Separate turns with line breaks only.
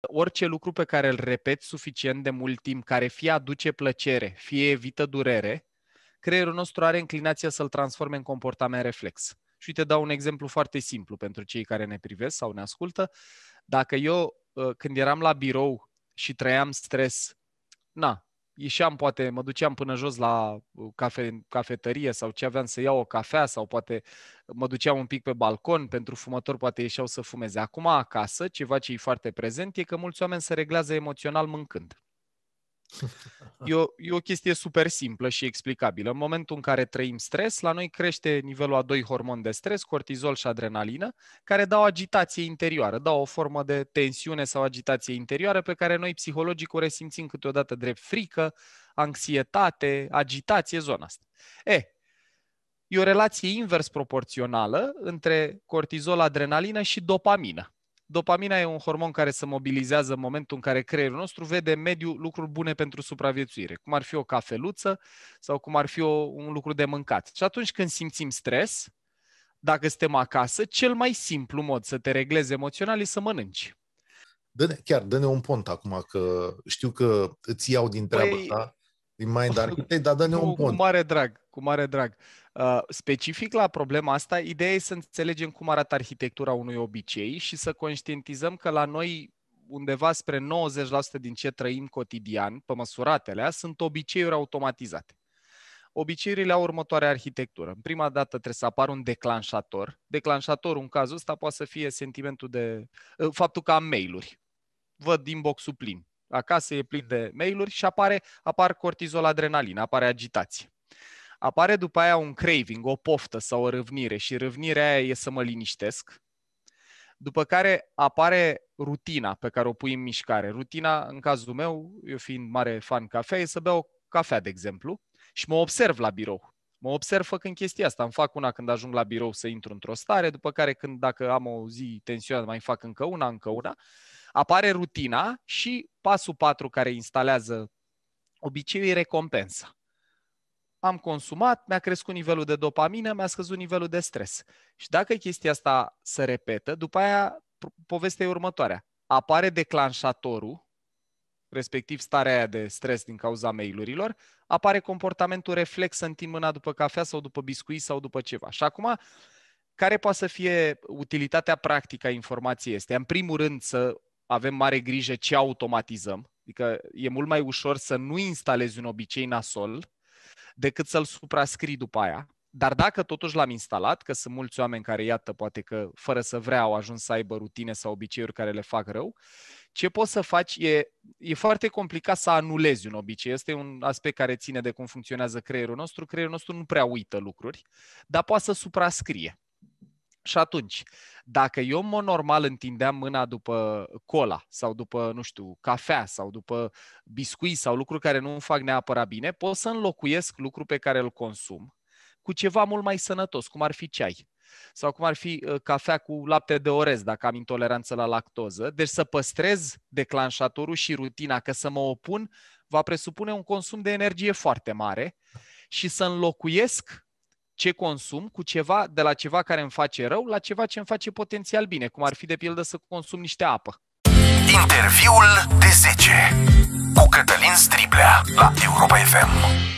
orice lucru pe care îl repet suficient de mult timp, care fie aduce plăcere, fie evită durere, creierul nostru are inclinația să-l transforme în comportament reflex. Și uite, dau un exemplu foarte simplu pentru cei care ne privesc sau ne ascultă. Dacă eu, ă, când eram la birou și trăiam stres, na, ieșeam, poate mă duceam până jos la uh, cafe, cafetărie sau ce aveam să iau o cafea sau poate mă duceam un pic pe balcon, pentru fumător, poate ieșeau să fumeze. Acum acasă, ceva ce e foarte prezent, e că mulți oameni se reglează emoțional mâncând. E o, e o chestie super simplă și explicabilă. În momentul în care trăim stres, la noi crește nivelul a doi hormoni de stres, cortizol și adrenalină, care dau agitație interioară, dau o formă de tensiune sau agitație interioară pe care noi psihologic o resimțim câteodată drept frică, anxietate, agitație, zona asta. E, e o relație invers proporțională între cortizol, adrenalină și dopamină. Dopamina e un hormon care se mobilizează în momentul în care creierul nostru vede în mediu lucruri bune pentru supraviețuire, cum ar fi o cafeluță sau cum ar fi o, un lucru de mâncat. Și atunci când simțim stres, dacă suntem acasă, cel mai simplu mod să te reglezi emoțional e să mănânci. Dă-ne, chiar, dă-ne un pont acum, că știu că îți iau din treaba păi, ta din Mind Architect, dar dă-ne un pont. Cu mare drag, cu mare drag. Uh, specific la problema asta, ideea e să înțelegem cum arată arhitectura unui obicei și să conștientizăm că la noi undeva spre 90% din ce trăim cotidian, pe măsuratele, sunt obiceiuri automatizate. Obiceiurile au următoarea arhitectură. În prima dată trebuie să apară un declanșator. Declanșatorul, în cazul ăsta, poate să fie sentimentul de... Uh, faptul că am mail-uri. Văd inbox-ul plin acasă e plin de mail-uri și apare, apar cortizol, adrenalină, apare agitație. Apare după aia un craving, o poftă sau o răvnire și răvnirea aia e să mă liniștesc. După care apare rutina pe care o pui în mișcare. Rutina, în cazul meu, eu fiind mare fan cafea, e să beau cafea, de exemplu, și mă observ la birou. Mă observ făcând chestia asta. Îmi fac una când ajung la birou să intru într-o stare, după care când dacă am o zi tensionată mai fac încă una, încă una apare rutina și pasul 4 care instalează obiceiul e recompensa. Am consumat, mi-a crescut nivelul de dopamină, mi-a scăzut nivelul de stres. Și dacă chestia asta se repetă, după aia povestea e următoarea. Apare declanșatorul, respectiv starea aia de stres din cauza mailurilor, apare comportamentul reflex să întind mâna după cafea sau după biscuit sau după ceva. Și acum, care poate să fie utilitatea practică a informației este? În primul rând, să avem mare grijă ce automatizăm. Adică e mult mai ușor să nu instalezi un obicei nasol decât să-l suprascrii după aia. Dar dacă totuși l-am instalat, că sunt mulți oameni care, iată, poate că fără să vrea au ajuns să aibă rutine sau obiceiuri care le fac rău, ce poți să faci e, e foarte complicat să anulezi un obicei. Este un aspect care ține de cum funcționează creierul nostru. Creierul nostru nu prea uită lucruri, dar poate să suprascrie. Și atunci, dacă eu, în mod normal, întindeam mâna după cola sau după, nu știu, cafea sau după biscuit sau lucruri care nu îmi fac neapărat bine, pot să înlocuiesc lucru pe care îl consum cu ceva mult mai sănătos, cum ar fi ceai sau cum ar fi uh, cafea cu lapte de orez, dacă am intoleranță la lactoză. Deci să păstrez declanșatorul și rutina, că să mă opun, va presupune un consum de energie foarte mare și să înlocuiesc ce consum cu ceva, de la ceva care îmi face rău la ceva ce îmi face potențial bine, cum ar fi de pildă să consum niște apă. Interviul de 10 cu Cătălin Striblea la Europa FM.